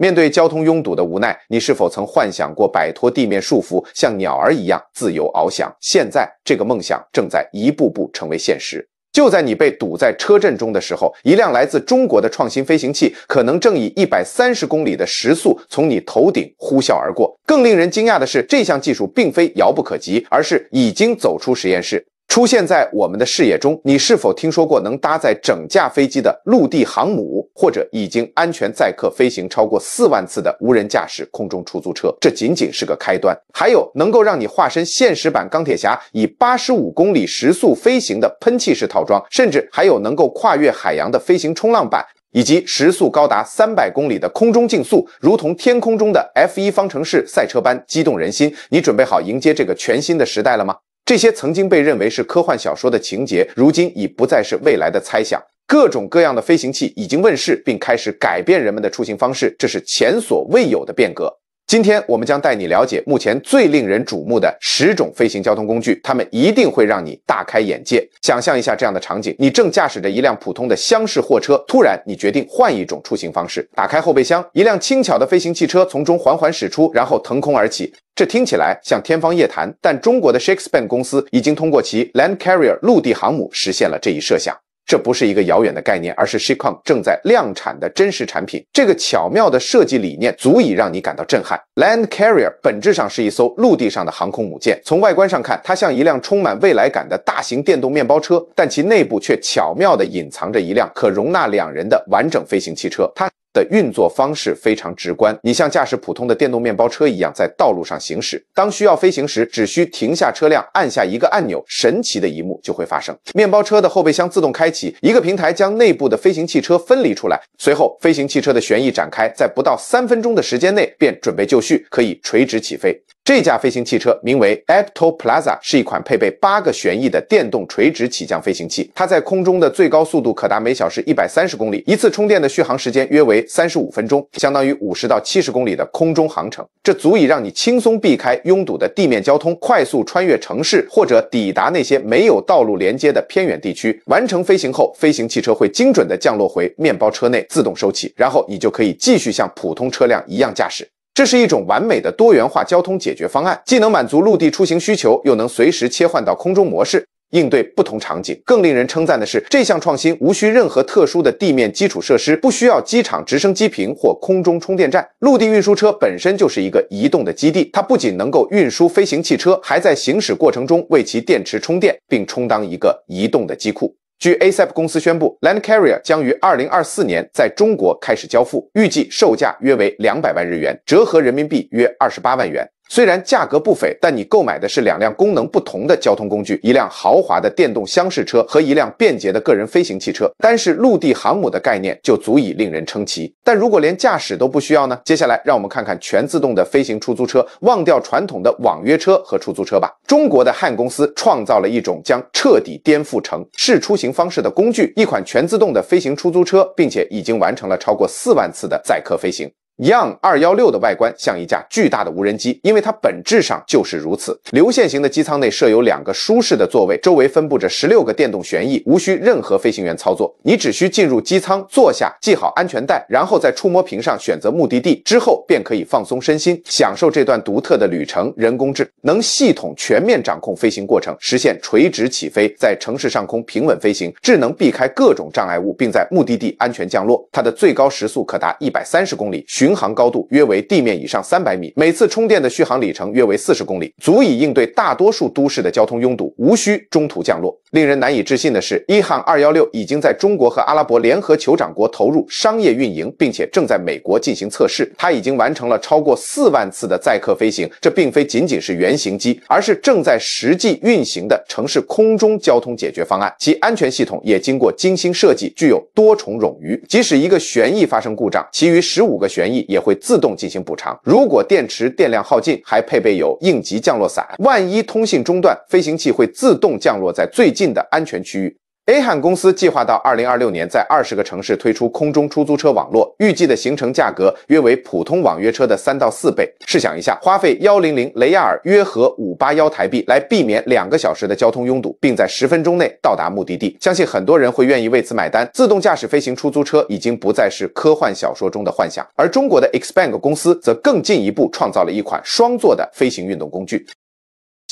面对交通拥堵的无奈，你是否曾幻想过摆脱地面束缚，像鸟儿一样自由翱翔？现在，这个梦想正在一步步成为现实。就在你被堵在车阵中的时候，一辆来自中国的创新飞行器可能正以一百三十公里的时速从你头顶呼啸而过。更令人惊讶的是，这项技术并非遥不可及，而是已经走出实验室。出现在我们的视野中，你是否听说过能搭载整架飞机的陆地航母，或者已经安全载客飞行超过四万次的无人驾驶空中出租车？这仅仅是个开端，还有能够让你化身现实版钢铁侠，以八十五公里时速飞行的喷气式套装，甚至还有能够跨越海洋的飞行冲浪板，以及时速高达三百公里的空中竞速，如同天空中的 F 一方程式赛车般激动人心。你准备好迎接这个全新的时代了吗？这些曾经被认为是科幻小说的情节，如今已不再是未来的猜想。各种各样的飞行器已经问世，并开始改变人们的出行方式，这是前所未有的变革。今天我们将带你了解目前最令人瞩目的十种飞行交通工具，它们一定会让你大开眼界。想象一下这样的场景：你正驾驶着一辆普通的厢式货车，突然你决定换一种出行方式，打开后备箱，一辆轻巧的飞行汽车从中缓缓驶出，然后腾空而起。这听起来像天方夜谭，但中国的 s h a k e s p e a r e 公司已经通过其 Land Carrier 陆地航母实现了这一设想。这不是一个遥远的概念，而是 s h i k o n g 正在量产的真实产品。这个巧妙的设计理念足以让你感到震撼。Land Carrier 本质上是一艘陆地上的航空母舰，从外观上看，它像一辆充满未来感的大型电动面包车，但其内部却巧妙地隐藏着一辆可容纳两人的完整飞行汽车。它。的运作方式非常直观，你像驾驶普通的电动面包车一样在道路上行驶。当需要飞行时，只需停下车辆，按下一个按钮，神奇的一幕就会发生：面包车的后备箱自动开启，一个平台将内部的飞行汽车分离出来，随后飞行汽车的旋翼展开，在不到三分钟的时间内便准备就绪，可以垂直起飞。这架飞行汽车名为 a p t o Plaza，是一款配备八个旋翼的电动垂直起降飞行器。它在空中的最高速度可达每小时一百三十公里，一次充电的续航时间约为三十五分钟，相当于五十到七十公里的空中航程。这足以让你轻松避开拥堵的地面交通，快速穿越城市，或者抵达那些没有道路连接的偏远地区。完成飞行后，飞行汽车会精准的降落回面包车内，自动收起，然后你就可以继续像普通车辆一样驾驶。这是一种完美的多元化交通解决方案，既能满足陆地出行需求，又能随时切换到空中模式应对不同场景。更令人称赞的是，这项创新无需任何特殊的地面基础设施，不需要机场直升机坪或空中充电站。陆地运输车本身就是一个移动的基地，它不仅能够运输飞行汽车，还在行驶过程中为其电池充电，并充当一个移动的机库。据 ASAP 公司宣布，Land Carrier 将于二零二四年在中国开始交付，预计售价约为两百万日元，折合人民币约二十八万元。虽然价格不菲，但你购买的是两辆功能不同的交通工具：一辆豪华的电动厢式车和一辆便捷的个人飞行汽车。单是陆地航母的概念就足以令人称奇。但如果连驾驶都不需要呢？接下来，让我们看看全自动的飞行出租车，忘掉传统的网约车和出租车吧。中国的汉公司创造了一种将彻底颠覆城市出行方式的工具——一款全自动的飞行出租车，并且已经完成了超过四万次的载客飞行。Yung 二幺六的外观像一架巨大的无人机，因为它本质上就是如此。流线型的机舱内设有两个舒适的座位，周围分布着十六个电动旋翼，无需任何飞行员操作。你只需进入机舱坐下，系好安全带，然后在触摸屏上选择目的地，之后便可以放松身心，享受这段独特的旅程。人工智能系统全面掌控飞行过程，实现垂直起飞，在城市上空平稳飞行，智能避开各种障碍物，并在目的地安全降落。它的最高时速可达一百三十公里。巡。巡航高度约为地面以上三百米，每次充电的续航里程约为四十公里，足以应对大多数都市的交通拥堵，无需中途降落。令人难以置信的是，伊汉二幺六已经在中国和阿拉伯联合酋长国投入商业运营，并且正在美国进行测试。它已经完成了超过四万次的载客飞行。这并非仅仅是原型机，而是正在实际运行的城市空中交通解决方案。其安全系统也经过精心设计，具有多重冗余。即使一个旋翼发生故障，其余十五个旋翼也会自动进行补偿。如果电池电量耗尽，还配备有应急降落伞。万一通信中断，飞行器会自动降落在最。近。近的安全区域。A 汉公司计划到二零二六年在二十个城市推出空中出租车网络，预计的行程价格约为普通网约车的三到四倍。试想一下，花费幺零零雷亚尔约合五八幺台币来避免两个小时的交通拥堵，并在十分钟内到达目的地，相信很多人会愿意为此买单。自动驾驶飞行出租车已经不再是科幻小说中的幻想，而中国的 Expand 公司则更进一步，创造了一款双座的飞行运动工具。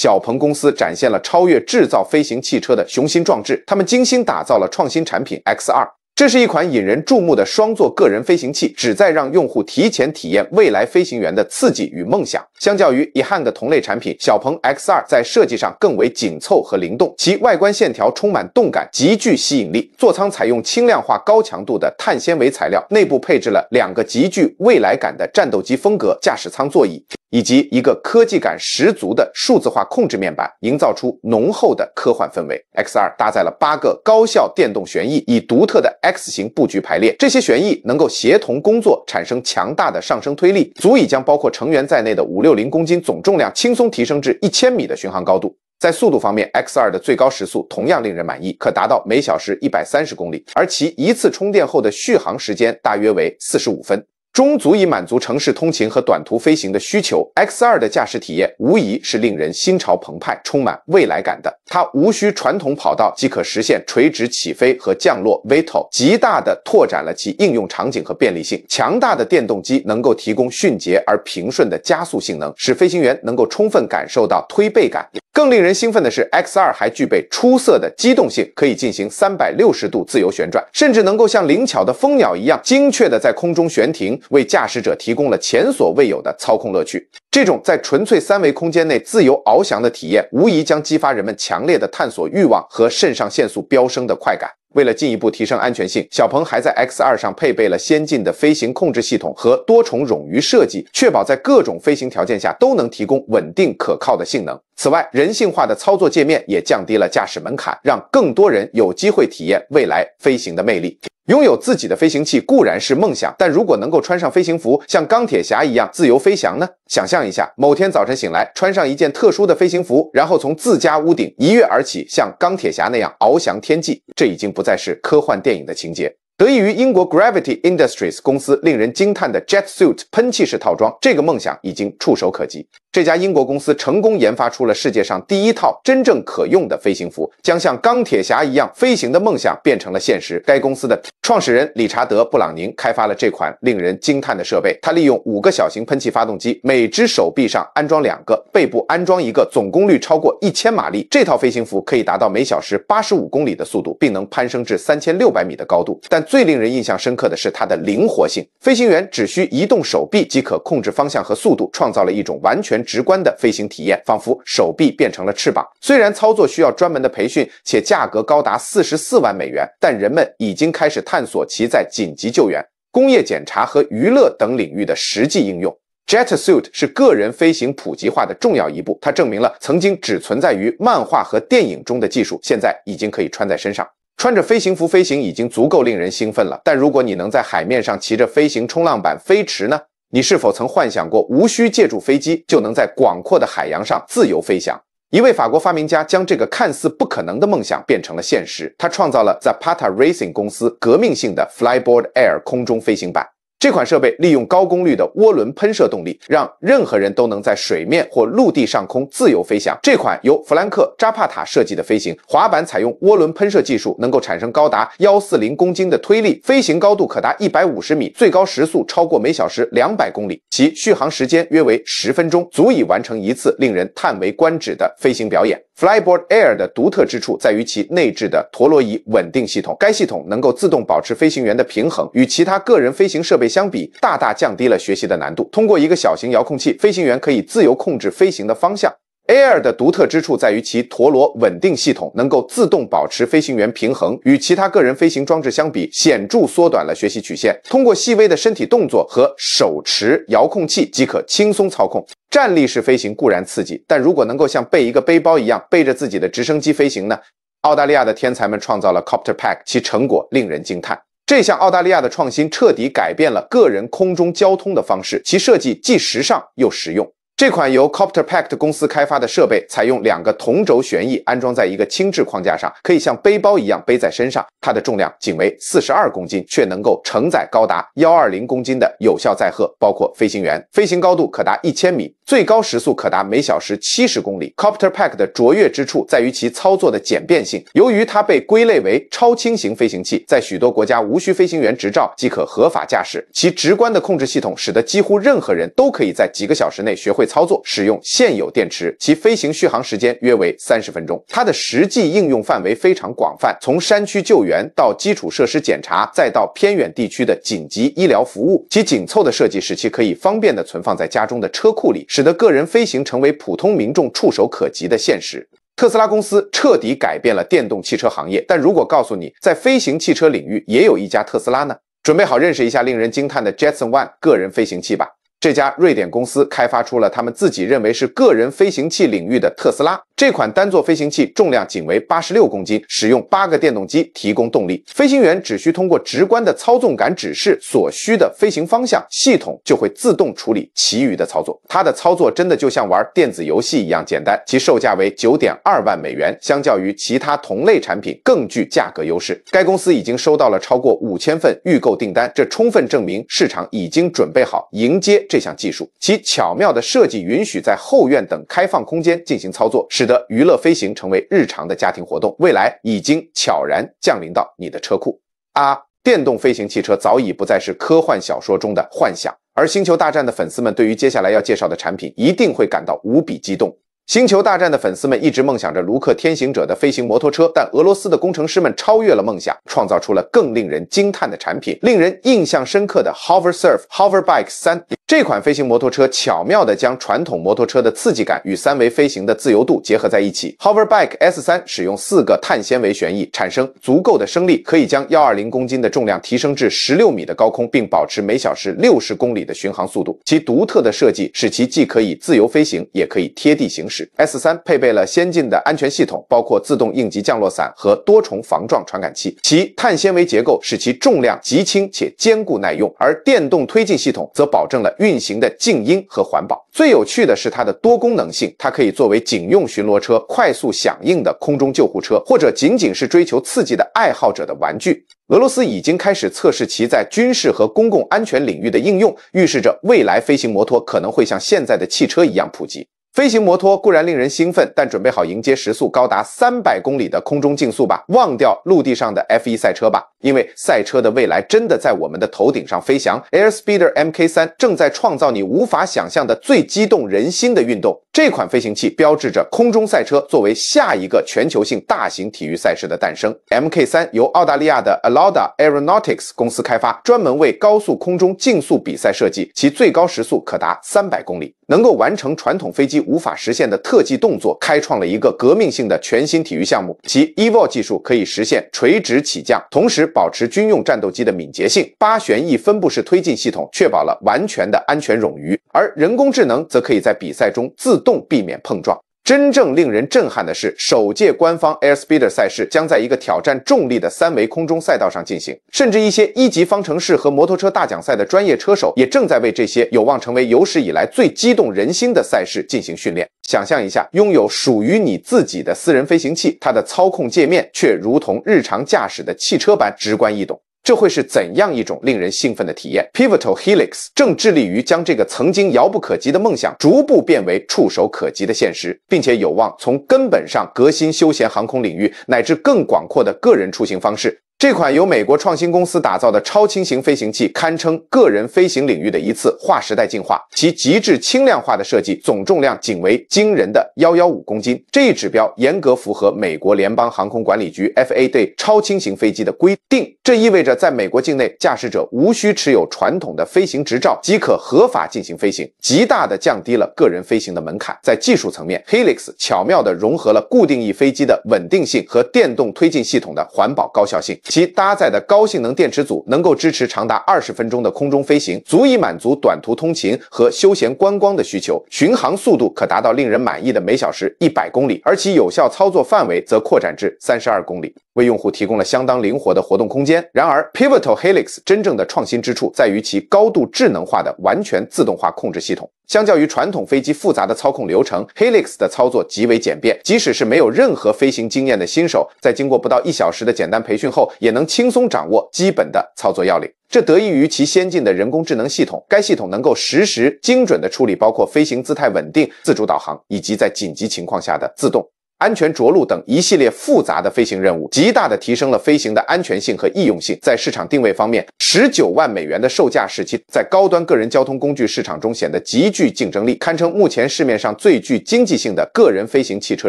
小鹏公司展现了超越制造飞行汽车的雄心壮志。他们精心打造了创新产品 X2，这是一款引人注目的双座个人飞行器，旨在让用户提前体验未来飞行员的刺激与梦想。相较于遗憾的同类产品，小鹏 X2 在设计上更为紧凑和灵动，其外观线条充满动感，极具吸引力。座舱采用轻量化高强度的碳纤维材料，内部配置了两个极具未来感的战斗机风格驾驶舱座椅。以及一个科技感十足的数字化控制面板，营造出浓厚的科幻氛围。X2 搭载了八个高效电动旋翼，以独特的 X 型布局排列，这些旋翼能够协同工作，产生强大的上升推力，足以将包括成员在内的五六零公斤总重量轻松提升至一千米的巡航高度。在速度方面，X2 的最高时速同样令人满意，可达到每小时一百三十公里，而其一次充电后的续航时间大约为四十五分。终足以满足城市通勤和短途飞行的需求。X 二的驾驶体验无疑是令人心潮澎湃、充满未来感的。它无需传统跑道即可实现垂直起飞和降落 v t o 极大的拓展了其应用场景和便利性。强大的电动机能够提供迅捷而平顺的加速性能，使飞行员能够充分感受到推背感。更令人兴奋的是，X 二还具备出色的机动性，可以进行三百六十度自由旋转，甚至能够像灵巧的蜂鸟一样精确的在空中悬停。为驾驶者提供了前所未有的操控乐趣。这种在纯粹三维空间内自由翱翔的体验，无疑将激发人们强烈的探索欲望和肾上腺素飙升的快感。为了进一步提升安全性，小鹏还在 X2 上配备了先进的飞行控制系统和多重冗余设计，确保在各种飞行条件下都能提供稳定可靠的性能。此外，人性化的操作界面也降低了驾驶门槛，让更多人有机会体验未来飞行的魅力。拥有自己的飞行器固然是梦想，但如果能够穿上飞行服，像钢铁侠一样自由飞翔呢？想象一下，某天早晨醒来，穿上一件特殊的飞行服，然后从自家屋顶一跃而起，像钢铁侠那样翱翔天际，这已经不再是科幻电影的情节。得益于英国 Gravity Industries 公司令人惊叹的 Jet Suit 喷气式套装，这个梦想已经触手可及。这家英国公司成功研发出了世界上第一套真正可用的飞行服，将像钢铁侠一样飞行的梦想变成了现实。该公司的 创始人理查德·布朗宁开发了这款令人惊叹的设备。他利用五个小型喷气发动机，每只手臂上安装两个，背部安装一个，总功率超过一千马力。这套飞行服可以达到每小时八十五公里的速度，并能攀升至三千六百米的高度。但最令人印象深刻的是它的灵活性。飞行员只需移动手臂即可控制方向和速度，创造了一种完全直观的飞行体验，仿佛手臂变成了翅膀。虽然操作需要专门的培训，且价格高达四十四万美元，但人们已经开始探索其在紧急救援、工业检查和娱乐等领域的实际应用。Jet suit 是个人飞行普及化的重要一步，它证明了曾经只存在于漫画和电影中的技术，现在已经可以穿在身上。穿着飞行服飞行已经足够令人兴奋了，但如果你能在海面上骑着飞行冲浪板飞驰呢？你是否曾幻想过，无需借助飞机就能在广阔的海洋上自由飞翔？一位法国发明家将这个看似不可能的梦想变成了现实。他创造了 Zapata Racing 公司革命性的 Flyboard Air 空中飞行板。这款设备利用高功率的涡轮喷射动力，让任何人都能在水面或陆地上空自由飞翔。这款由弗兰克扎帕塔设计的飞行滑板采用涡轮喷射技术，能够产生高达幺四零公斤的推力，飞行高度可达一百五十米，最高时速超过每小时两百公里，其续航时间约为十分钟，足以完成一次令人叹为观止的飞行表演。Flyboard Air 的独特之处在于其内置的陀螺仪稳定系统，该系统能够自动保持飞行员的平衡。与其他个人飞行设备相比，大大降低了学习的难度。通过一个小型遥控器，飞行员可以自由控制飞行的方向。Air 的独特之处在于其陀螺稳定系统能够自动保持飞行员平衡，与其他个人飞行装置相比，显著缩短了学习曲线。通过细微的身体动作和手持遥控器即可轻松操控。站立式飞行固然刺激，但如果能够像背一个背包一样背着自己的直升机飞行呢？澳大利亚的天才们创造了 Copter Pack，其成果令人惊叹。这项澳大利亚的创新彻底改变了个人空中交通的方式，其设计既时尚又实用。这款由 Copter p a c t 公司开发的设备，采用两个同轴旋翼安装在一个轻质框架上，可以像背包一样背在身上。它的重量仅为四十二公斤，却能够承载高达幺二零公斤的有效载荷，包括飞行员。飞行高度可达一千米。最高时速可达每小时七十公里。Copter Pack 的卓越之处在于其操作的简便性。由于它被归类为超轻型飞行器，在许多国家无需飞行员执照即可合法驾驶。其直观的控制系统使得几乎任何人都可以在几个小时内学会操作。使用现有电池，其飞行续航时间约为三十分钟。它的实际应用范围非常广泛，从山区救援到基础设施检查，再到偏远地区的紧急医疗服务。其紧凑的设计使其可以方便地存放在家中的车库里。使得个人飞行成为普通民众触手可及的现实。特斯拉公司彻底改变了电动汽车行业，但如果告诉你在飞行汽车领域也有一家特斯拉呢？准备好认识一下令人惊叹的 Jetson One 个人飞行器吧。这家瑞典公司开发出了他们自己认为是个人飞行器领域的特斯拉。这款单座飞行器重量仅为八十六公斤，使用八个电动机提供动力。飞行员只需通过直观的操纵杆指示所需的飞行方向，系统就会自动处理其余的操作。它的操作真的就像玩电子游戏一样简单。其售价为九点二万美元，相较于其他同类产品更具价格优势。该公司已经收到了超过五千份预购订单，这充分证明市场已经准备好迎接。这项技术，其巧妙的设计允许在后院等开放空间进行操作，使得娱乐飞行成为日常的家庭活动。未来已经悄然降临到你的车库。啊，电动飞行汽车早已不再是科幻小说中的幻想，而星球大战的粉丝们对于接下来要介绍的产品一定会感到无比激动。星球大战的粉丝们一直梦想着卢克天行者的飞行摩托车，但俄罗斯的工程师们超越了梦想，创造出了更令人惊叹的产品。令人印象深刻的 Hover Surf Hover Bike 三这款飞行摩托车巧妙地将传统摩托车的刺激感与三维飞行的自由度结合在一起。Hover Bike S 三使用四个碳纤维旋翼，产生足够的升力，可以将幺二零公斤的重量提升至十六米的高空，并保持每小时六十公里的巡航速度。其独特的设计使其既可以自由飞行，也可以贴地行驶。S 三配备了先进的安全系统，包括自动应急降落伞和多重防撞传感器。其碳纤维结构使其重量极轻且坚固耐用，而电动推进系统则保证了运行的静音和环保。最有趣的是它的多功能性，它可以作为警用巡逻车、快速响应的空中救护车，或者仅仅是追求刺激的爱好者的玩具。俄罗斯已经开始测试其在军事和公共安全领域的应用，预示着未来飞行摩托可能会像现在的汽车一样普及。飞行摩托固然令人兴奋，但准备好迎接时速高达三百公里的空中竞速吧！忘掉陆地上的 F1 赛车吧，因为赛车的未来真的在我们的头顶上飞翔。Airspeeder MK3 正在创造你无法想象的最激动人心的运动。这款飞行器标志着空中赛车作为下一个全球性大型体育赛事的诞生。MK 三由澳大利亚的 Alauda Aeronautics 公司开发，专门为高速空中竞速比赛设计，其最高时速可达三百公里，能够完成传统飞机无法实现的特技动作，开创了一个革命性的全新体育项目。其 e v o 技术可以实现垂直起降，同时保持军用战斗机的敏捷性。八旋翼分布式推进系统确保了完全的安全冗余，而人工智能则可以在比赛中自。动避免碰撞。真正令人震撼的是，首届官方 Airspeeder 赛事将在一个挑战重力的三维空中赛道上进行，甚至一些一级方程式和摩托车大奖赛的专业车手也正在为这些有望成为有史以来最激动人心的赛事进行训练。想象一下，拥有属于你自己的私人飞行器，它的操控界面却如同日常驾驶的汽车般直观易懂。这会是怎样一种令人兴奋的体验？Pivotal Helix 正致力于将这个曾经遥不可及的梦想逐步变为触手可及的现实，并且有望从根本上革新休闲航空领域乃至更广阔的个人出行方式。这款由美国创新公司打造的超轻型飞行器，堪称个人飞行领域的一次划时代进化。其极致轻量化的设计，总重量仅为惊人的幺幺五公斤，这一指标严格符合美国联邦航空管理局 f a 对超轻型飞机的规定。这意味着在美国境内，驾驶者无需持有传统的飞行执照即可合法进行飞行，极大的降低了个人飞行的门槛。在技术层面，Helix 巧妙地融合了固定翼飞机的稳定性和电动推进系统的环保高效性。其搭载的高性能电池组能够支持长达二十分钟的空中飞行，足以满足短途通勤和休闲观光的需求。巡航速度可达到令人满意的每小时一百公里，而其有效操作范围则扩展至三十二公里。为用户提供了相当灵活的活动空间。然而，Pivotal Helix 真正的创新之处在于其高度智能化的完全自动化控制系统。相较于传统飞机复杂的操控流程，Helix 的操作极为简便。即使是没有任何飞行经验的新手，在经过不到一小时的简单培训后，也能轻松掌握基本的操作要领。这得益于其先进的人工智能系统。该系统能够实时精准的处理，包括飞行姿态稳定、自主导航以及在紧急情况下的自动。安全着陆等一系列复杂的飞行任务，极大的提升了飞行的安全性和易用性。在市场定位方面，十九万美元的售价使其在高端个人交通工具市场中显得极具竞争力，堪称目前市面上最具经济性的个人飞行汽车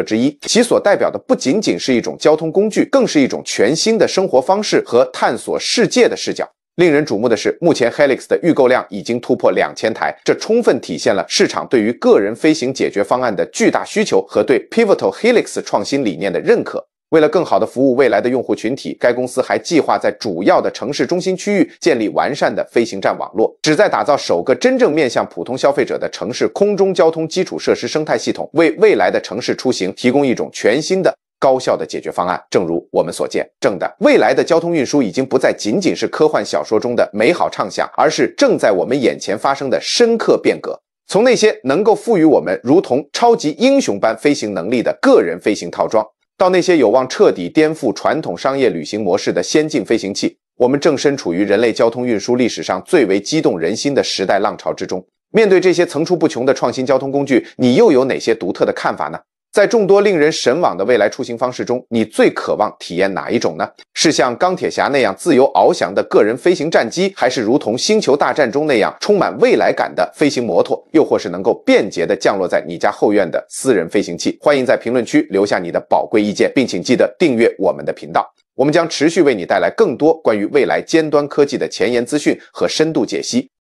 之一。其所代表的不仅仅是一种交通工具，更是一种全新的生活方式和探索世界的视角。令人瞩目的是，目前 Helix 的预购量已经突破两千台，这充分体现了市场对于个人飞行解决方案的巨大需求和对 Pivotal Helix 创新理念的认可。为了更好地服务未来的用户群体，该公司还计划在主要的城市中心区域建立完善的飞行站网络，旨在打造首个真正面向普通消费者的城市空中交通基础设施生态系统，为未来的城市出行提供一种全新的。高效的解决方案，正如我们所见正的，未来的交通运输已经不再仅仅是科幻小说中的美好畅想，而是正在我们眼前发生的深刻变革。从那些能够赋予我们如同超级英雄般飞行能力的个人飞行套装，到那些有望彻底颠覆传统商业旅行模式的先进飞行器，我们正身处于人类交通运输历史上最为激动人心的时代浪潮之中。面对这些层出不穷的创新交通工具，你又有哪些独特的看法呢？在众多令人神往的未来出行方式中，你最渴望体验哪一种呢？是像钢铁侠那样自由翱翔的个人飞行战机，还是如同星球大战中那样充满未来感的飞行摩托？又或是能够便捷地降落在你家后院的私人飞行器？欢迎在评论区留下你的宝贵意见，并请记得订阅我们的频道，我们将持续为你带来更多关于未来尖端科技的前沿资讯和深度解析。